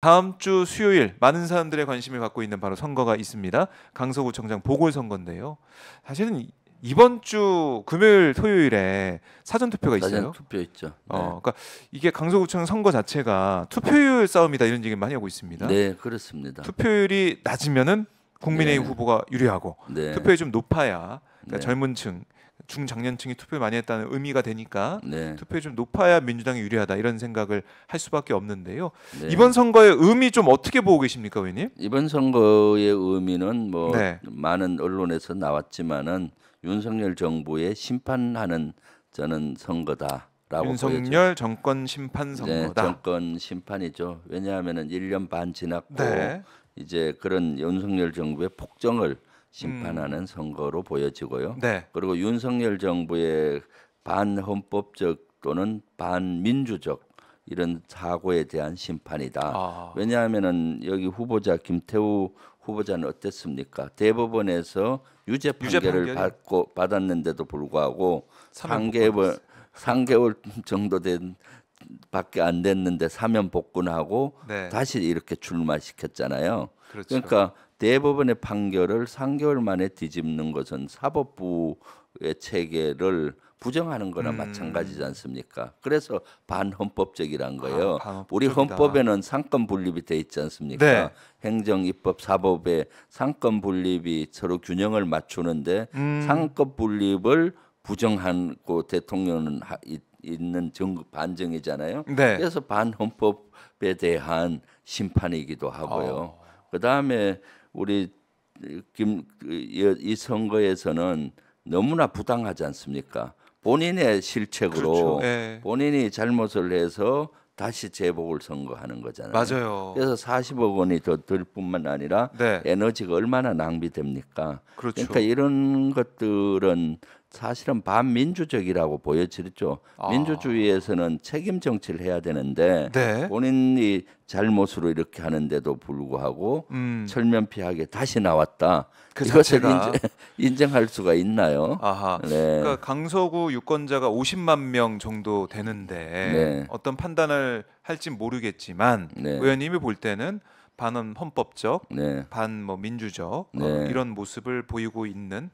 다음 주 수요일 많은 사람들의 관심을 갖고 있는 바로 선거가 있습니다. 강서구청장 보궐선거인데요. 사실은 이번 주 금요일 토요일에 사전 투표가 있어요. 투표 있죠. 어, 네. 그러니까 이게 강서구청 선거 자체가 투표율 싸움이다 이런 얘기 많이 하고 있습니다. 네, 그렇습니다. 투표율이 낮으면은 국민의힘 네. 후보가 유리하고 네. 투표율이 좀 높아야 그러니까 네. 젊은층 중장년층이 투표를 많이 했다는 의미가 되니까 네. 투표율이 좀 높아야 민주당이 유리하다 이런 생각을 할 수밖에 없는데요. 네. 이번 선거의 의미 좀 어떻게 보고 계십니까, 의원님? 이번 선거의 의미는 뭐 네. 많은 언론에서 나왔지만은 윤석열 정부의 심판하는 저는 선거다. 윤석열 보여져. 정권 심판 네, 선거다. 정권 심판이죠. 왜냐하면은 1년 반 지났고 네. 이제 그런 윤석열 정부의 폭정을 심판하는 음. 선거로 보여지고요. 네. 그리고 윤석열 정부의 반헌법적 또는 반민주적 이런 사고에 대한 심판이다. 아. 왜냐하면은 여기 후보자 김태우 후보자는 어땠습니까? 대법원에서 유죄 판결을 유죄 받고 받았는데도 불구하고 3개월 3개월 정도 된 밖에 안 됐는데 사면 복권하고 네. 다시 이렇게 출마시켰잖아요. 그렇죠. 그러니까 대법원의 판결을 3개월 만에 뒤집는 것은 사법부의 체계를 부정하는 거나 음. 마찬가지지 않습니까? 그래서 반헌법적이란 아, 거예요. 아, 우리 헌법에는 상권 분립이 돼 있지 않습니까? 네. 행정, 입법, 사법의 상권 분립이 서로 균형을 맞추는데 음. 상권 분립을 부정하고 대통령은 이 있는 정국 반정이잖아요. 네. 그래서 반헌법에 대한 심판이기도 하고요. 어. 그 다음에 우리 김 이 선거에서는 너무나 부당하지 않습니까? 본인의 실책으로 그렇죠. 네. 본인이 잘못을 해서 다시 재복을 선거하는 거잖아요. 맞아요. 그래서 40억 원이 더 들 뿐만 아니라 네. 에너지가 얼마나 낭비됩니까? 그렇죠. 그러니까 이런 것들은 사실은 반민주적이라고 보여지죠. 아. 민주주의에서는 책임 정치를 해야 되는데 네. 본인이 잘못으로 이렇게 하는데도 불구하고 음. 철면피하게 다시 나왔다. 그 이것을 인정, 할 수가 있나요? 아하. 네. 그러니까 강서구 유권자가 50만 명 정도 되는데 네. 어떤 판단을 할진 모르겠지만 네. 의원님이 볼 때는 반은 헌법적, 네. 반뭐 민주적 어, 네. 이런 모습을 보이고 있는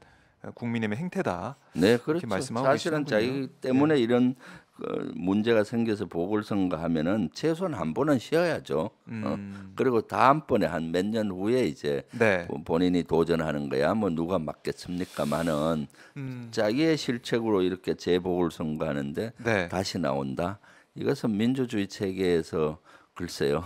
국민의힘의 행태다. 네, 그렇죠. 말씀하고 사실은 자기 예. 때문에 네. 이런 그 문제가 생겨서 보궐선거 하면은 최소한 한 번은 쉬어야죠. 음. 어. 그리고 다음번에 한 몇 년 후에 이제 네. 뭐 본인이 도전하는 거야. 뭐 누가 맞겠습니까만은 음. 자기의 실책으로 이렇게 재보궐선거 하는데 네. 다시 나온다. 이것은 민주주의 체계에서 글쎄요.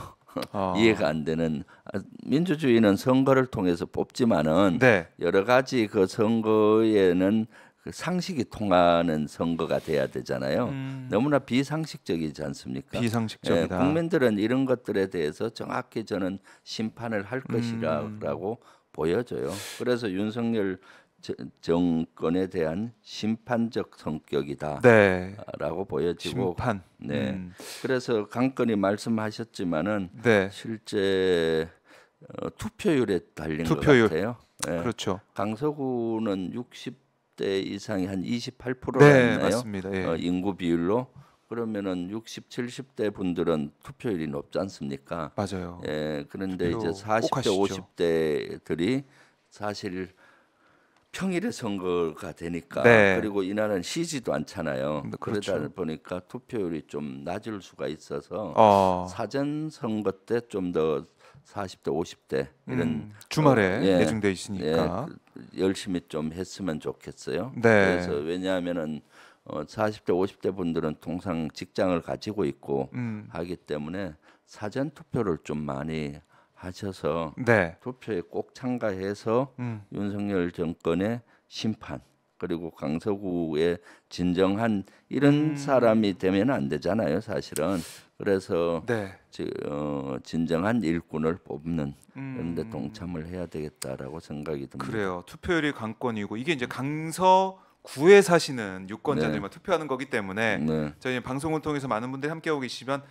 아. 이해가 안 되는 아, 민주주의는 선거를 통해서 뽑지만은 네. 여러 가지 그 선거에는 그 상식이 통하는 선거가 돼야 되잖아요. 음. 너무나 비상식적이지 않습니까? 비상식적이다. 예, 국민들은 이런 것들에 대해서 정확히 저는 심판을 할 것이라고 음. 보여져요. 그래서 윤석열 정권에 대한 심판적 성격이다라고 네. 보여지고 심판. 네 음. 그래서 강건이 말씀하셨지만은 네. 실제 어, 투표율에 달린 투표율. 것 같아요. 네. 그렇죠. 강서구는 60대 이상이 한 28%가 나요 맞습니다. 예. 어, 인구 비율로 그러면은 60, 70대 분들은 투표율이 높지 않습니까? 맞아요. 예, 그런데 이제 40대, 50대들이 사실 평일에 선거가 되니까 네. 그리고 이날은 쉬지도 않잖아요. 네, 그렇죠. 그러다 보니까 투표율이 좀 낮을 수가 있어서 어. 사전 선거 때 좀 더 40대 50대 음, 이런 음, 주말에 어, 예, 예정돼 있으니까 예, 그 열심히 좀 했으면 좋겠어요. 네. 그래서 왜냐하면은 어, 40대 50대 분들은 통상 직장을 가지고 있고 음. 하기 때문에 사전 투표를 좀 많이 하셔서 네. 투표에 꼭 참가해서 음. 윤석열 정권의 심판 그리고 강서구의 진정한 이런 음. 사람이 되면 안 되잖아요, 사실은. 그래서 네. 지, 어, 진정한 일꾼을 뽑는 음. 그런데 동참을 해야 되겠다라고 생각이 듭니다. 그래요. 투표율이 관건이고 이게 이제 강서 구에 사시는 유권자들만 네. 투표하는 거기 때문에 네. 저희 방송을 통해서 많은 분들이 함께하고 계시면다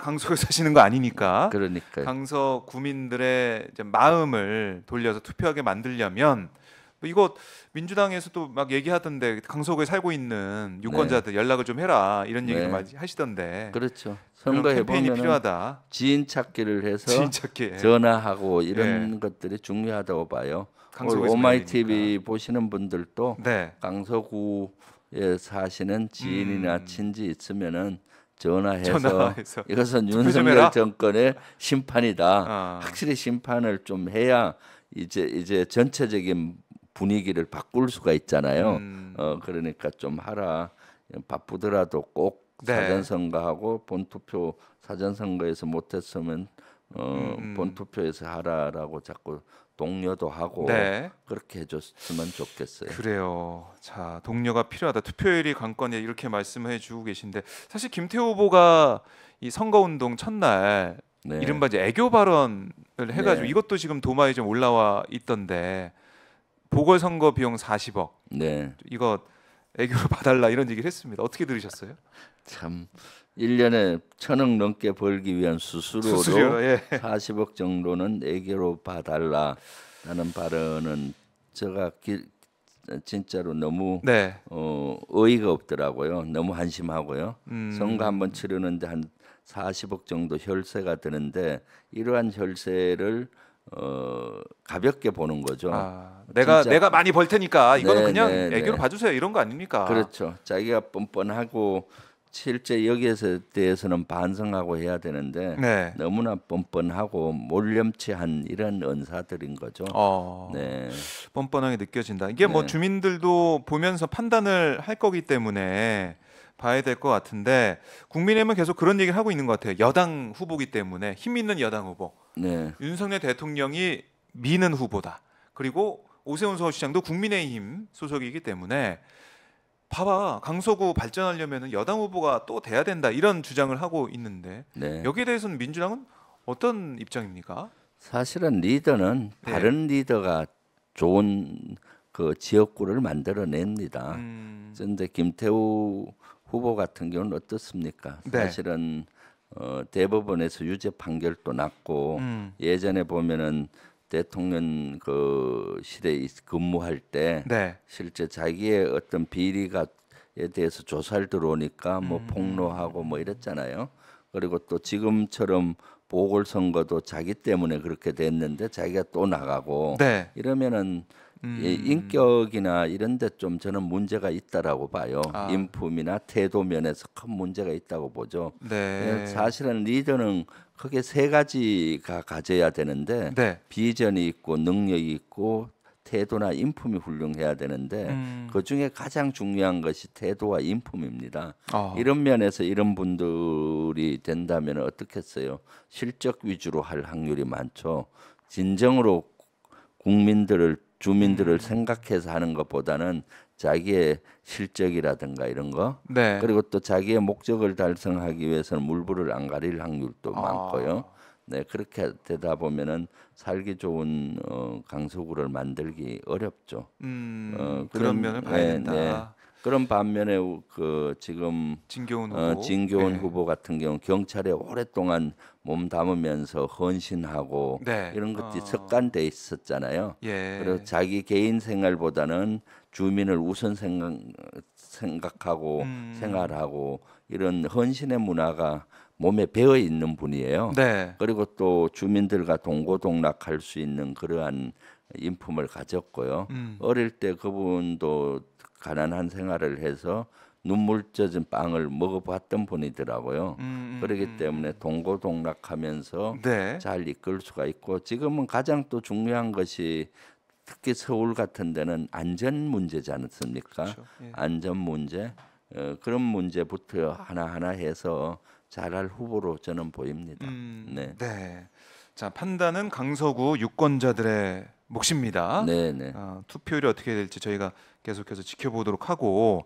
강서에 사시는 거 아니니까 그러니까 강서 구민들의 마음을 돌려서 투표하게 만들려면 뭐 이거 민주당에서도 막 얘기하던데 강서구에 살고 있는 유권자들 네. 연락을 좀 해라 이런 네. 얘기를 많이 하시던데 그렇죠 선거에 보면 필요하다 지인 찾기를 해서 지인 찾기. 전화하고 이런 네. 것들이 중요하다고 봐요 강서구 오마이 TV 보시는 분들도 네. 강서구에 사시는 지인이나 음. 친지 있으면은 전화해서, 전화해서, 이것은 윤석열 정권의 심판이다. 아. 확실히 심판을 좀 해야 이제 이제 전체적인 분위기를 바꿀 수가 있잖아요. 음. 어 그러니까 좀 하라. 바쁘더라도 꼭 네. 사전 선거하고 본 투표 사전 선거에서 못했으면 어, 음. 음. 본 투표에서 하라라고 자꾸 동료도 하고 네. 그렇게 해줬으면 좋겠어요. 그래요. 자 동료가 필요하다. 투표율이 관건이 이렇게 말씀해 주고 계신데 사실 김태호 후보가 이 선거 운동 첫날 네. 이른바 이제 애교 발언을 해가지고 네. 이것도 지금 도마에 좀 올라와 있던데 보궐선거 비용 40억. 네. 이거 애교를 봐달라 이런 얘기를 했습니다. 어떻게 들으셨어요? 참 1년에 천억 넘게 벌기 위한 수수료로 수수료, 예. 40억 정도는 애교로 봐달라라는 발언은 제가 기, 진짜로 너무 네. 어, 어이가 없더라고요. 너무 한심하고요. 음. 선거 한번 치르는데 한 40억 정도 혈세가 드는데 이러한 혈세를 어, 가볍게 보는 거죠. 아, 내가 진짜. 내가 많이 벌 테니까 이거는 네, 그냥 네, 애교로 네. 봐주세요 이런 거 아닙니까? 그렇죠. 자기가 뻔뻔하고 실제 여기에서 대해서는 반성하고 해야 되는데 네. 너무나 뻔뻔하고 몰렴치한 이런 언사들인 거죠. 어, 네. 뻔뻔하게 느껴진다. 이게 뭐 네. 주민들도 보면서 판단을 할 거기 때문에 봐야 될 것 같은데 국민의힘은 계속 그런 얘기를 하고 있는 것 같아요. 여당 후보기 때문에 힘 있는 여당 후보. 네. 윤석열 대통령이 미는 후보다. 그리고 오세훈 서울시장도 국민의힘 소속이기 때문에 봐봐 강서구 발전하려면 여당 후보가 또 돼야 된다 이런 주장을 하고 있는데 네. 여기에 대해서는 민주당은 어떤 입장입니까? 사실은 리더는 네. 다른 리더가 좋은 그 지역구를 만들어냅니다. 음. 그런데 김태우 후보 같은 경우는 어떻습니까? 네. 사실은 어, 대법원에서 유죄 판결도 났고 음. 예전에 보면은 대통령 그 시대에 근무할 때 네. 실제 자기의 어떤 비리가에 대해서 조사를 들어오니까 뭐 음. 폭로하고 뭐 이랬잖아요. 그리고 또 지금처럼 보궐선거도 자기 때문에 그렇게 됐는데 자기가 또 나가고 네. 이러면은 예, 음. 인격이나 이런 데 좀 저는 문제가 있다라고 봐요. 아. 인품이나 태도 면에서 큰 문제가 있다고 보죠. 네. 예, 사실은 리더는 크게 세 가지가 가져야 되는데 네. 비전이 있고 능력이 있고 태도나 인품이 훌륭해야 되는데 음. 그 중에 가장 중요한 것이 태도와 인품입니다. 어. 이런 면에서 이런 분들이 된다면 어떻겠어요? 실적 위주로 할 확률이 많죠. 진정으로 국민들을 주민들을 생각해서 하는 것보다는 자기의 실적이라든가 이런 거 네. 그리고 또 자기의 목적을 달성하기 위해서는 물불을 안 가릴 확률도 아. 많고요. 네 그렇게 되다 보면은 살기 좋은 어, 강서구를 만들기 어렵죠. 음, 어, 그런, 그런 면을 봐야 네, 된다. 네. 그런 반면에 그 지금 진교훈 어, 후보, 어, 진교훈 네. 후보 같은 경우 경찰에 오랫동안 몸 담으면서 헌신하고 네. 이런 것들이 어. 습관돼 있었잖아요. 예. 그래서 자기 개인 생활보다는 주민을 우선 생각, 생각하고 음. 생활하고 이런 헌신의 문화가 몸에 배어 있는 분이에요. 네. 그리고 또 주민들과 동고동락할 수 있는 그러한 인품을 가졌고요. 음. 어릴 때 그분도 가난한 생활을 해서 눈물 젖은 빵을 먹어봤던 분이더라고요. 음, 음, 음, 그러기 때문에 동고동락하면서 네. 잘 이끌 수가 있고 지금은 가장 또 중요한 것이 특히 서울 같은 데는 안전 문제지 않습니까? 그렇죠. 예. 안전 문제 어, 그런 문제부터 하나하나 해서 잘할 후보로 저는 보입니다. 음, 네. 네. 자 판단은 강서구 유권자들의 몫입니다. 네, 네. 어, 투표율이 어떻게 될지 저희가 계속해서 지켜보도록 하고